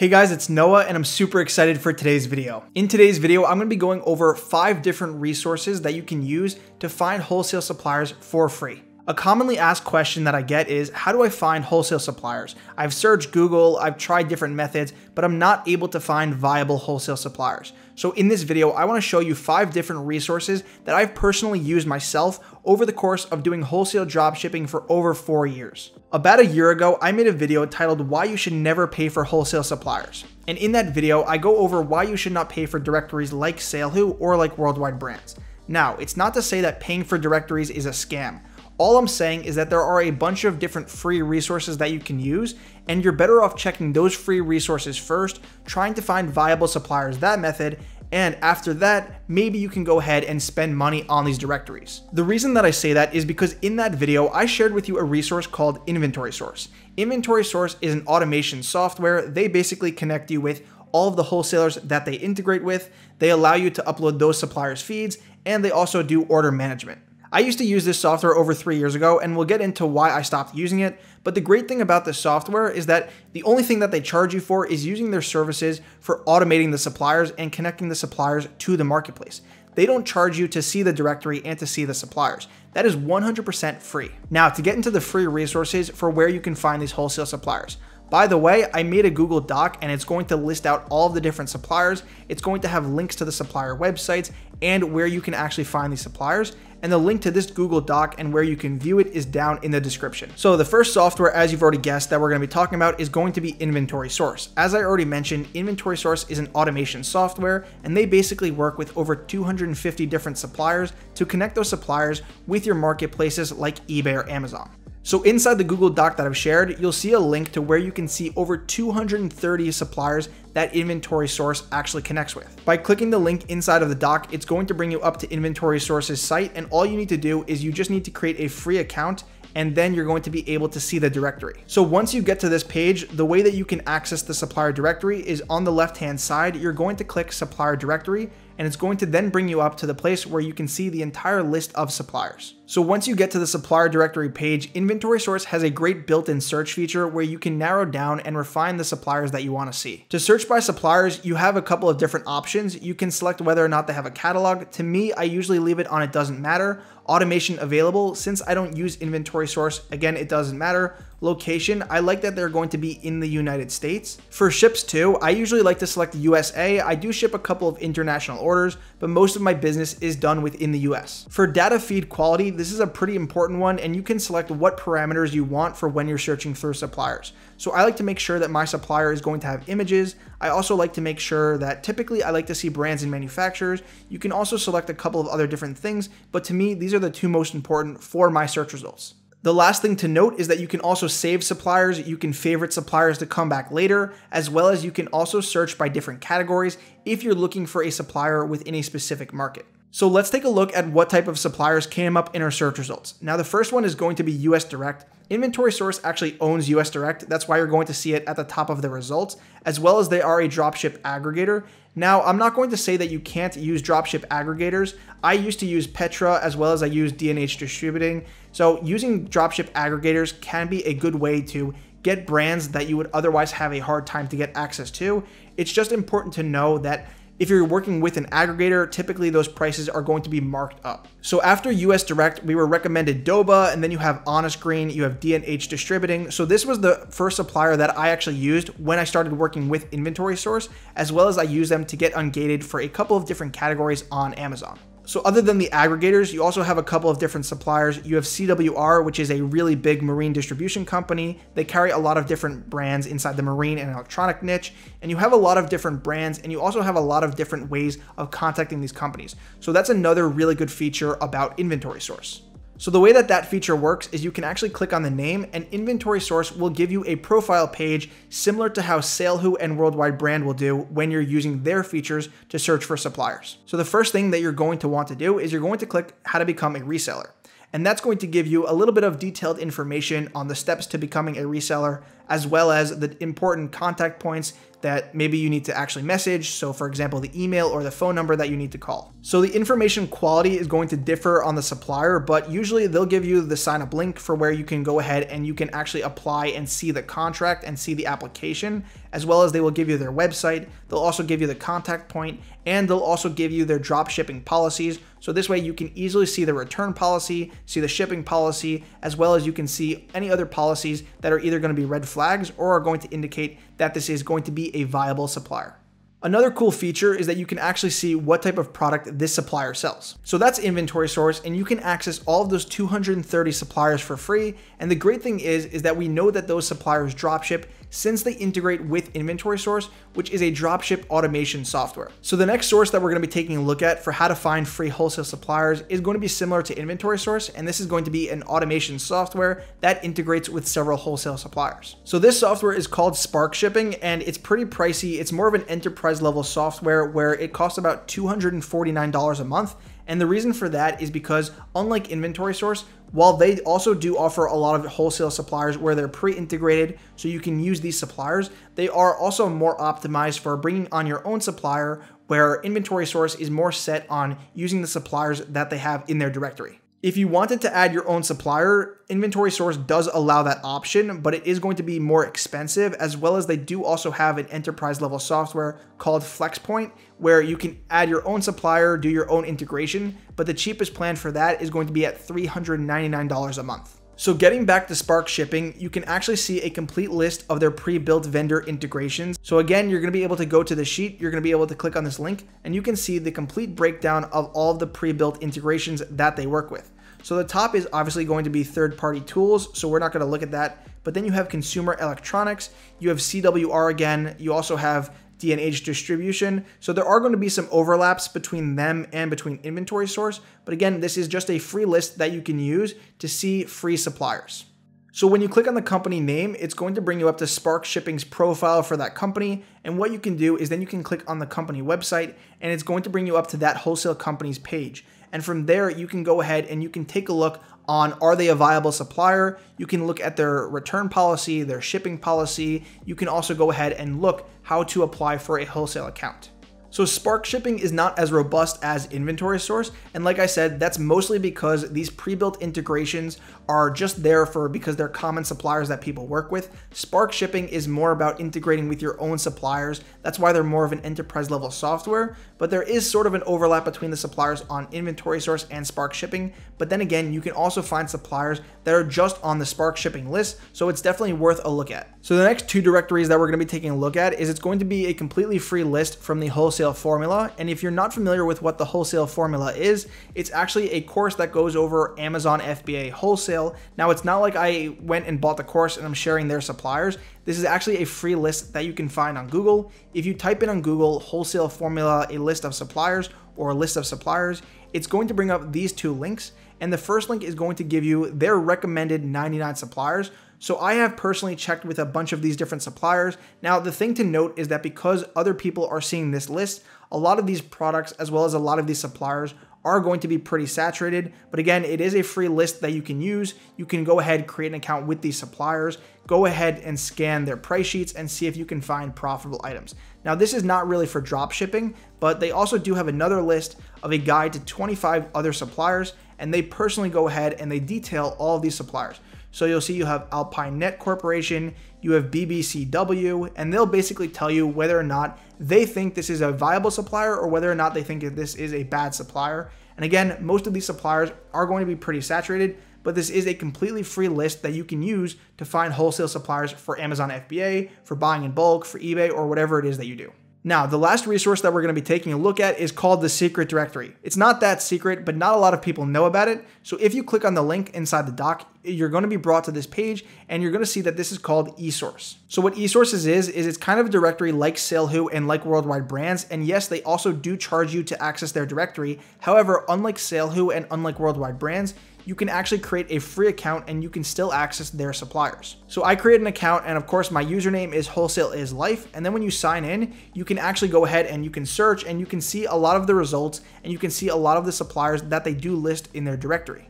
Hey guys, it's Noah and I'm super excited for today's video. In today's video, I'm gonna be going over five different resources that you can use to find wholesale suppliers for free. A commonly asked question that I get is, how do I find wholesale suppliers? I've searched Google, I've tried different methods, but I'm not able to find viable wholesale suppliers. So in this video, I wanna show you five different resources that I've personally used myself over the course of doing wholesale dropshipping for over four years. About a year ago, I made a video titled Why You Should Never Pay for Wholesale Suppliers. And in that video, I go over why you should not pay for directories like SaleHoo or like Worldwide Brands. Now, it's not to say that paying for directories is a scam. All I'm saying is that there are a bunch of different free resources that you can use, and you're better off checking those free resources first, trying to find viable suppliers that method, and after that, maybe you can go ahead and spend money on these directories. The reason that I say that is because in that video, I shared with you a resource called Inventory Source. Inventory Source is an automation software. They basically connect you with all of the wholesalers that they integrate with. They allow you to upload those suppliers' feeds, and they also do order management. I used to use this software over three years ago, and we'll get into why I stopped using it. But the great thing about this software is that the only thing that they charge you for is using their services for automating the suppliers and connecting the suppliers to the marketplace. They don't charge you to see the directory and to see the suppliers. That is 100% free. Now, to get into the free resources for where you can find these wholesale suppliers. By the way, I made a Google Doc and it's going to list out all of the different suppliers. It's going to have links to the supplier websites and where you can actually find these suppliers and the link to this Google Doc and where you can view it is down in the description. So the first software, as you've already guessed, that we're going to be talking about is going to be Inventory Source. As I already mentioned, Inventory Source is an automation software, and they basically work with over 250 different suppliers to connect those suppliers with your marketplaces like eBay or Amazon. So inside the Google Doc that I've shared, you'll see a link to where you can see over 230 suppliers that inventory source actually connects with. By clicking the link inside of the doc, it's going to bring you up to inventory source's site. And all you need to do is you just need to create a free account and then you're going to be able to see the directory. So once you get to this page, the way that you can access the supplier directory is on the left-hand side, you're going to click supplier directory, and it's going to then bring you up to the place where you can see the entire list of suppliers. So once you get to the supplier directory page, Inventory Source has a great built-in search feature where you can narrow down and refine the suppliers that you want to see. To search by suppliers, you have a couple of different options. You can select whether or not they have a catalog. To me, I usually leave it on it doesn't matter. Automation available, since I don't use Inventory Source, again, it doesn't matter. Location, I like that they're going to be in the United States. For ships too, I usually like to select USA. I do ship a couple of international orders, but most of my business is done within the US. For data feed quality, this is a pretty important one and you can select what parameters you want for when you're searching through suppliers. So I like to make sure that my supplier is going to have images. I also like to make sure that typically I like to see brands and manufacturers. You can also select a couple of other different things, but to me, these are the two most important for my search results. The last thing to note is that you can also save suppliers, you can favorite suppliers to come back later, as well as you can also search by different categories if you're looking for a supplier within a specific market. So let's take a look at what type of suppliers came up in our search results. Now the first one is going to be US Direct. Inventory Source actually owns US Direct. That's why you're going to see it at the top of the results, as well as they are a dropship aggregator. Now, I'm not going to say that you can't use dropship aggregators. I used to use Petra as well as I use DNH Distributing. So using dropship aggregators can be a good way to get brands that you would otherwise have a hard time to get access to. It's just important to know that if you're working with an aggregator, typically those prices are going to be marked up. So after US Direct, we were recommended Doba, and then you have Honest Green, you have DNH Distributing. So this was the first supplier that I actually used when I started working with Inventory Source, as well as I use them to get ungated for a couple of different categories on Amazon. So other than the aggregators, you also have a couple of different suppliers. You have CWR, which is a really big marine distribution company. They carry a lot of different brands inside the marine and electronic niche, and you have a lot of different brands, and you also have a lot of different ways of contacting these companies. So that's another really good feature about Inventory Source. So the way that that feature works is you can actually click on the name and inventory source will give you a profile page similar to how SaleWho and Worldwide Brand will do when you're using their features to search for suppliers. So the first thing that you're going to want to do is you're going to click how to become a reseller. And that's going to give you a little bit of detailed information on the steps to becoming a reseller, as well as the important contact points that maybe you need to actually message. So for example, the email or the phone number that you need to call. So the information quality is going to differ on the supplier, but usually they'll give you the sign up link for where you can go ahead and you can actually apply and see the contract and see the application, as well as they will give you their website. They'll also give you the contact point and they'll also give you their drop shipping policies. So this way you can easily see the return policy, see the shipping policy, as well as you can see any other policies that are either going to be red flags flags or are going to indicate that this is going to be a viable supplier. Another cool feature is that you can actually see what type of product this supplier sells. So that's inventory source and you can access all of those 230 suppliers for free. And the great thing is, is that we know that those suppliers dropship since they integrate with Inventory Source, which is a dropship automation software. So the next source that we're going to be taking a look at for how to find free wholesale suppliers is going to be similar to Inventory Source, and this is going to be an automation software that integrates with several wholesale suppliers. So this software is called Spark Shipping, and it's pretty pricey. It's more of an enterprise level software where it costs about $249 a month and the reason for that is because, unlike Inventory Source, while they also do offer a lot of wholesale suppliers where they're pre integrated, so you can use these suppliers, they are also more optimized for bringing on your own supplier, where Inventory Source is more set on using the suppliers that they have in their directory. If you wanted to add your own supplier, Inventory Source does allow that option, but it is going to be more expensive, as well as they do also have an enterprise level software called FlexPoint, where you can add your own supplier, do your own integration, but the cheapest plan for that is going to be at $399 a month. So getting back to Spark Shipping, you can actually see a complete list of their pre-built vendor integrations. So again, you're gonna be able to go to the sheet, you're gonna be able to click on this link, and you can see the complete breakdown of all of the pre-built integrations that they work with. So the top is obviously going to be third-party tools, so we're not gonna look at that but then you have consumer electronics, you have CWR again, you also have DNH distribution. So there are going to be some overlaps between them and between inventory source. But again, this is just a free list that you can use to see free suppliers. So when you click on the company name, it's going to bring you up to Spark Shipping's profile for that company. And what you can do is then you can click on the company website and it's going to bring you up to that wholesale company's page. And from there, you can go ahead and you can take a look on are they a viable supplier? You can look at their return policy, their shipping policy. You can also go ahead and look how to apply for a wholesale account. So Spark Shipping is not as robust as Inventory Source, and like I said, that's mostly because these pre-built integrations are just there for because they're common suppliers that people work with. Spark Shipping is more about integrating with your own suppliers. That's why they're more of an enterprise level software, but there is sort of an overlap between the suppliers on Inventory Source and Spark Shipping. But then again, you can also find suppliers that are just on the Spark Shipping list, so it's definitely worth a look at. So the next two directories that we're going to be taking a look at is it's going to be a completely free list from the wholesale formula. And if you're not familiar with what the wholesale formula is, it's actually a course that goes over Amazon FBA wholesale. Now it's not like I went and bought the course and I'm sharing their suppliers. This is actually a free list that you can find on Google. If you type in on Google wholesale formula, a list of suppliers or a list of suppliers, it's going to bring up these two links. And the first link is going to give you their recommended 99 suppliers, so I have personally checked with a bunch of these different suppliers. Now, the thing to note is that because other people are seeing this list, a lot of these products, as well as a lot of these suppliers, are going to be pretty saturated. But again, it is a free list that you can use. You can go ahead, create an account with these suppliers, go ahead and scan their price sheets and see if you can find profitable items. Now, this is not really for drop shipping, but they also do have another list of a guide to 25 other suppliers, and they personally go ahead and they detail all of these suppliers. So you'll see you have Alpine Net Corporation, you have BBCW, and they'll basically tell you whether or not they think this is a viable supplier or whether or not they think this is a bad supplier. And again, most of these suppliers are going to be pretty saturated, but this is a completely free list that you can use to find wholesale suppliers for Amazon FBA, for buying in bulk, for eBay, or whatever it is that you do. Now, the last resource that we're going to be taking a look at is called the Secret Directory. It's not that secret, but not a lot of people know about it. So if you click on the link inside the doc, you're going to be brought to this page and you're going to see that this is called eSource. So what eSources is, is it's kind of a directory like SailWho and like Worldwide Brands. And yes, they also do charge you to access their directory. However, unlike SailWho and unlike Worldwide Brands, you can actually create a free account and you can still access their suppliers. So I create an account and of course my username is wholesale is life. And then when you sign in, you can actually go ahead and you can search and you can see a lot of the results and you can see a lot of the suppliers that they do list in their directory.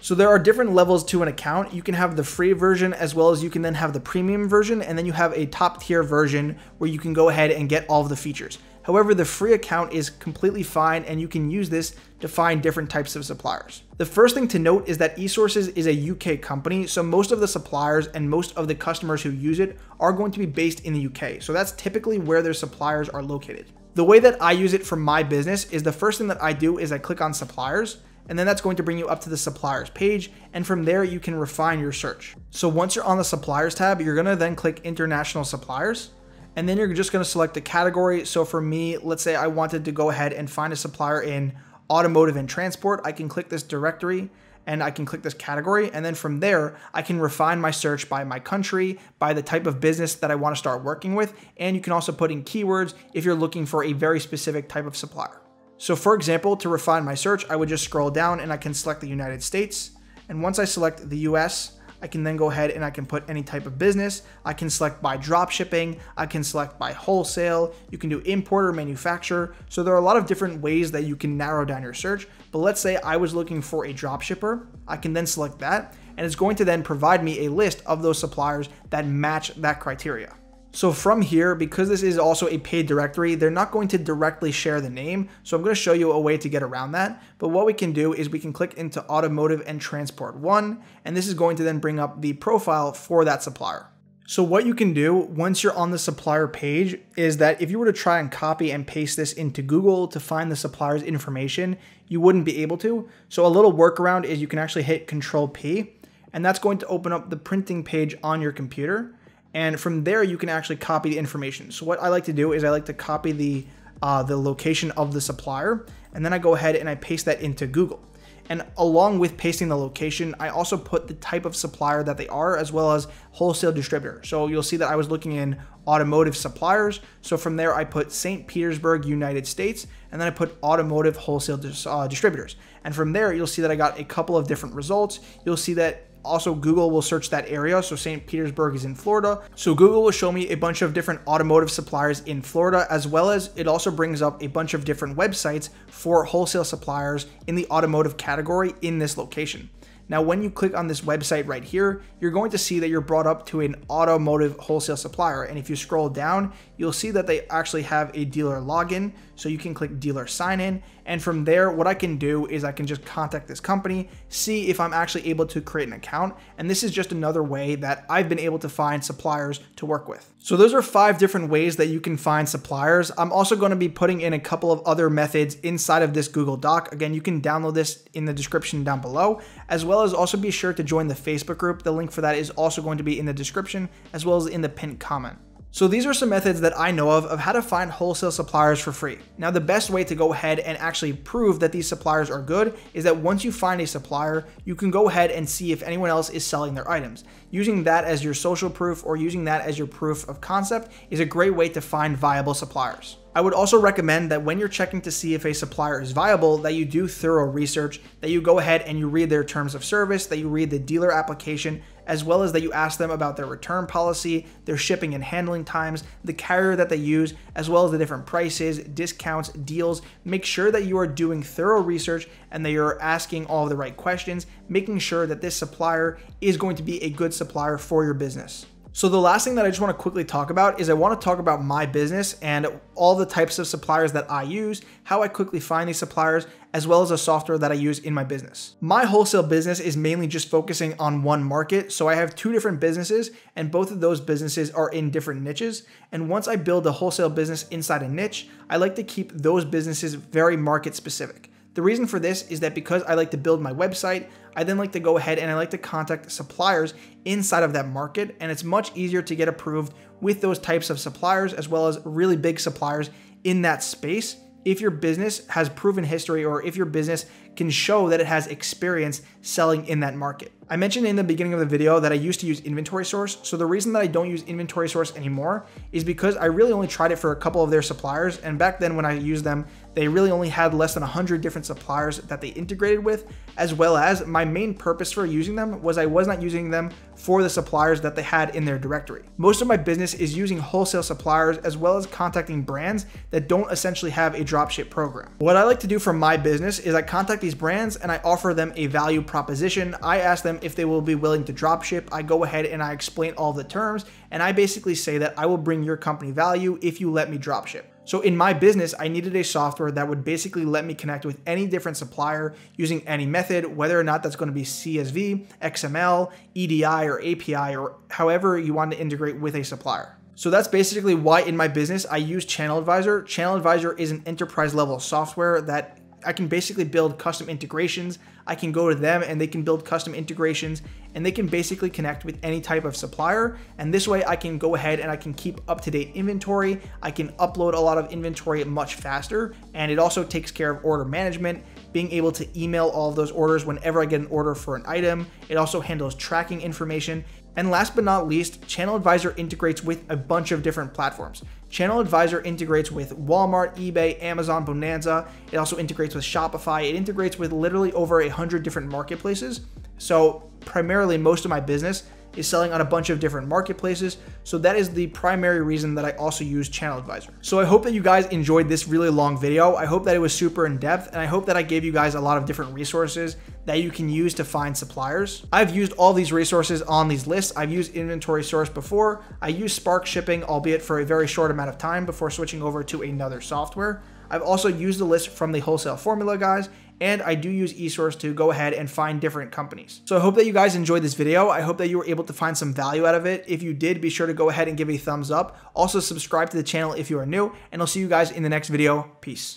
So there are different levels to an account. You can have the free version as well as you can then have the premium version and then you have a top tier version where you can go ahead and get all of the features. However, the free account is completely fine and you can use this to find different types of suppliers. The first thing to note is that eSources is a UK company, so most of the suppliers and most of the customers who use it are going to be based in the UK. So that's typically where their suppliers are located. The way that I use it for my business is the first thing that I do is I click on suppliers and then that's going to bring you up to the suppliers page and from there you can refine your search. So once you're on the suppliers tab, you're gonna then click international suppliers and then you're just going to select the category. So for me, let's say I wanted to go ahead and find a supplier in automotive and transport. I can click this directory and I can click this category. And then from there, I can refine my search by my country, by the type of business that I want to start working with. And you can also put in keywords if you're looking for a very specific type of supplier. So for example, to refine my search, I would just scroll down and I can select the United States. And once I select the US, I can then go ahead and I can put any type of business. I can select by drop shipping. I can select by wholesale. You can do importer, manufacturer. So there are a lot of different ways that you can narrow down your search. But let's say I was looking for a drop shipper. I can then select that and it's going to then provide me a list of those suppliers that match that criteria. So from here, because this is also a paid directory, they're not going to directly share the name. So I'm going to show you a way to get around that. But what we can do is we can click into automotive and transport one, and this is going to then bring up the profile for that supplier. So what you can do once you're on the supplier page is that if you were to try and copy and paste this into Google to find the supplier's information, you wouldn't be able to. So a little workaround is you can actually hit control P and that's going to open up the printing page on your computer. And from there, you can actually copy the information. So what I like to do is I like to copy the, uh, the location of the supplier, and then I go ahead and I paste that into Google. And along with pasting the location, I also put the type of supplier that they are, as well as wholesale distributor. So you'll see that I was looking in automotive suppliers. So from there, I put St. Petersburg, United States, and then I put automotive wholesale dis uh, distributors. And from there, you'll see that I got a couple of different results. You'll see that also, Google will search that area. So St. Petersburg is in Florida. So Google will show me a bunch of different automotive suppliers in Florida, as well as it also brings up a bunch of different websites for wholesale suppliers in the automotive category in this location. Now, when you click on this website right here, you're going to see that you're brought up to an automotive wholesale supplier. And if you scroll down, you'll see that they actually have a dealer login. So you can click dealer sign in. And from there, what I can do is I can just contact this company, see if I'm actually able to create an account. And this is just another way that I've been able to find suppliers to work with. So those are five different ways that you can find suppliers. I'm also going to be putting in a couple of other methods inside of this Google Doc. Again, you can download this in the description down below, as well well as also be sure to join the Facebook group. The link for that is also going to be in the description as well as in the pinned comment. So these are some methods that I know of of how to find wholesale suppliers for free. Now the best way to go ahead and actually prove that these suppliers are good is that once you find a supplier, you can go ahead and see if anyone else is selling their items. Using that as your social proof or using that as your proof of concept is a great way to find viable suppliers. I would also recommend that when you're checking to see if a supplier is viable, that you do thorough research, that you go ahead and you read their terms of service, that you read the dealer application, as well as that you ask them about their return policy, their shipping and handling times, the carrier that they use, as well as the different prices, discounts, deals. Make sure that you are doing thorough research and that you're asking all the right questions, making sure that this supplier is going to be a good supplier for your business. So the last thing that I just want to quickly talk about is I want to talk about my business and all the types of suppliers that I use, how I quickly find these suppliers, as well as the software that I use in my business. My wholesale business is mainly just focusing on one market, so I have two different businesses and both of those businesses are in different niches. And once I build a wholesale business inside a niche, I like to keep those businesses very market specific. The reason for this is that because I like to build my website, I then like to go ahead and I like to contact suppliers inside of that market, and it's much easier to get approved with those types of suppliers as well as really big suppliers in that space if your business has proven history or if your business can show that it has experience selling in that market. I mentioned in the beginning of the video that I used to use Inventory Source. So the reason that I don't use Inventory Source anymore is because I really only tried it for a couple of their suppliers. And back then when I used them, they really only had less than 100 different suppliers that they integrated with, as well as my main purpose for using them was I was not using them for the suppliers that they had in their directory. Most of my business is using wholesale suppliers as well as contacting brands that don't essentially have a dropship program. What I like to do for my business is I contact these these brands and I offer them a value proposition. I ask them if they will be willing to drop ship. I go ahead and I explain all the terms and I basically say that I will bring your company value if you let me drop ship. So in my business, I needed a software that would basically let me connect with any different supplier using any method, whether or not that's going to be CSV, XML, EDI or API or however you want to integrate with a supplier. So that's basically why in my business I use Channel Advisor. Channel Advisor is an enterprise level software that I can basically build custom integrations. I can go to them and they can build custom integrations and they can basically connect with any type of supplier. And this way I can go ahead and I can keep up to date inventory. I can upload a lot of inventory much faster. And it also takes care of order management, being able to email all of those orders whenever I get an order for an item. It also handles tracking information and last but not least, Channel Advisor integrates with a bunch of different platforms. Channel Advisor integrates with Walmart, eBay, Amazon, Bonanza. It also integrates with Shopify. It integrates with literally over a hundred different marketplaces. So primarily most of my business is selling on a bunch of different marketplaces. So that is the primary reason that I also use Channel Advisor. So I hope that you guys enjoyed this really long video. I hope that it was super in depth and I hope that I gave you guys a lot of different resources that you can use to find suppliers. I've used all these resources on these lists. I've used Inventory Source before. I used Spark Shipping, albeit for a very short amount of time before switching over to another software. I've also used the list from the wholesale formula guys and I do use eSource to go ahead and find different companies. So I hope that you guys enjoyed this video. I hope that you were able to find some value out of it. If you did, be sure to go ahead and give a thumbs up. Also subscribe to the channel if you are new, and I'll see you guys in the next video. Peace.